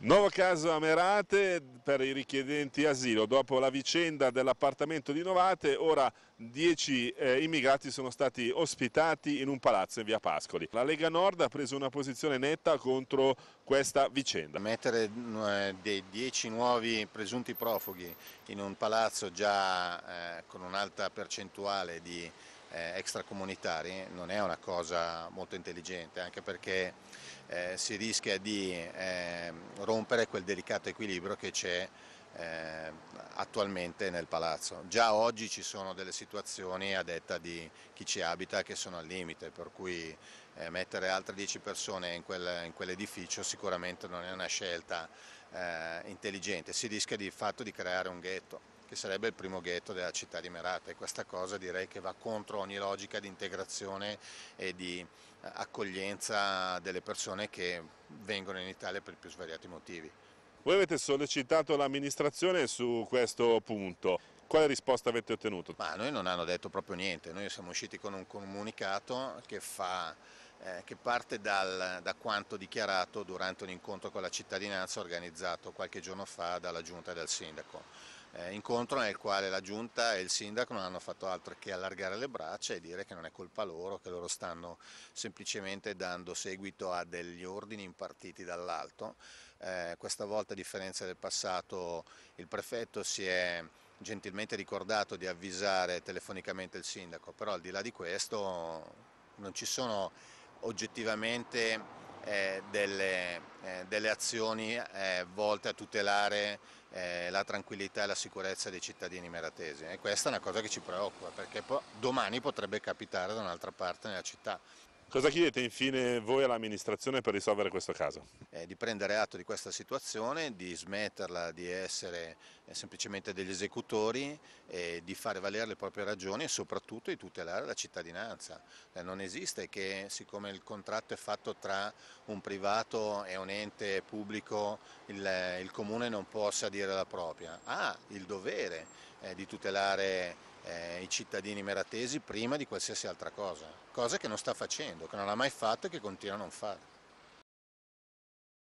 Nuovo caso a Merate per i richiedenti asilo. Dopo la vicenda dell'appartamento di Novate, ora 10 eh, immigrati sono stati ospitati in un palazzo in via Pascoli. La Lega Nord ha preso una posizione netta contro questa vicenda. Mettere eh, dei 10 nuovi presunti profughi in un palazzo già eh, con un'alta percentuale di eh, extracomunitari non è una cosa molto intelligente, anche perché eh, si rischia di eh, rompere quel delicato equilibrio che c'è eh, attualmente nel palazzo. Già oggi ci sono delle situazioni a detta di chi ci abita che sono al limite, per cui eh, mettere altre 10 persone in, quel, in quell'edificio sicuramente non è una scelta eh, intelligente, si rischia di fatto di creare un ghetto che sarebbe il primo ghetto della città di Merata e questa cosa direi che va contro ogni logica di integrazione e di eh, accoglienza delle persone che vengono in Italia per i più svariati motivi. Voi avete sollecitato l'amministrazione su questo punto. Quale risposta avete ottenuto? Ma noi non hanno detto proprio niente, noi siamo usciti con un comunicato che fa eh, che parte dal, da quanto dichiarato durante un incontro con la cittadinanza organizzato qualche giorno fa dalla Giunta e dal Sindaco. Eh, incontro nel quale la Giunta e il Sindaco non hanno fatto altro che allargare le braccia e dire che non è colpa loro, che loro stanno semplicemente dando seguito a degli ordini impartiti dall'alto. Eh, questa volta, a differenza del passato, il prefetto si è gentilmente ricordato di avvisare telefonicamente il sindaco, però al di là di questo non ci sono oggettivamente eh, delle, eh, delle, azioni eh, volte a tutelare la tranquillità e la sicurezza dei cittadini meratesi e questa è una cosa che ci preoccupa perché domani potrebbe capitare da un'altra parte nella città. Cosa chiedete infine voi all'amministrazione per risolvere questo caso? Eh, di prendere atto di questa situazione, di smetterla di essere eh, semplicemente degli esecutori, eh, di fare valere le proprie ragioni e soprattutto di tutelare la cittadinanza. Eh, non esiste che siccome il contratto è fatto tra un privato e un ente pubblico il, il comune non possa dire la propria. Ha il dovere eh, di tutelare eh, i cittadini meratesi prima di qualsiasi altra cosa, cosa che non sta facendo, che non ha mai fatto e che continua a non fare.